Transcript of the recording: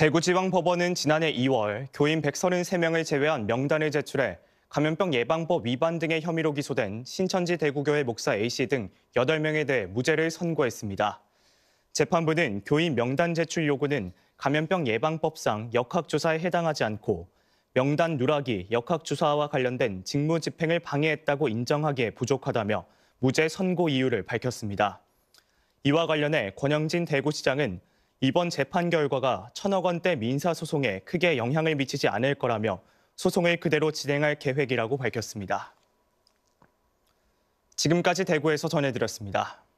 대구지방법원은 지난해 2월 교인 133명을 제외한 명단을 제출해 감염병 예방법 위반 등의 혐의로 기소된 신천지 대구교회 목사 A씨 등 8명에 대해 무죄를 선고했습니다. 재판부는 교인 명단 제출 요구는 감염병 예방법상 역학조사에 해당하지 않고 명단 누락이 역학조사와 관련된 직무 집행을 방해했다고 인정하기에 부족하다며 무죄 선고 이유를 밝혔습니다. 이와 관련해 권영진 대구시장은 이번 재판 결과가 천억 원대 민사소송에 크게 영향을 미치지 않을 거라며 소송을 그대로 진행할 계획이라고 밝혔습니다. 지금까지 대구에서 전해드렸습니다.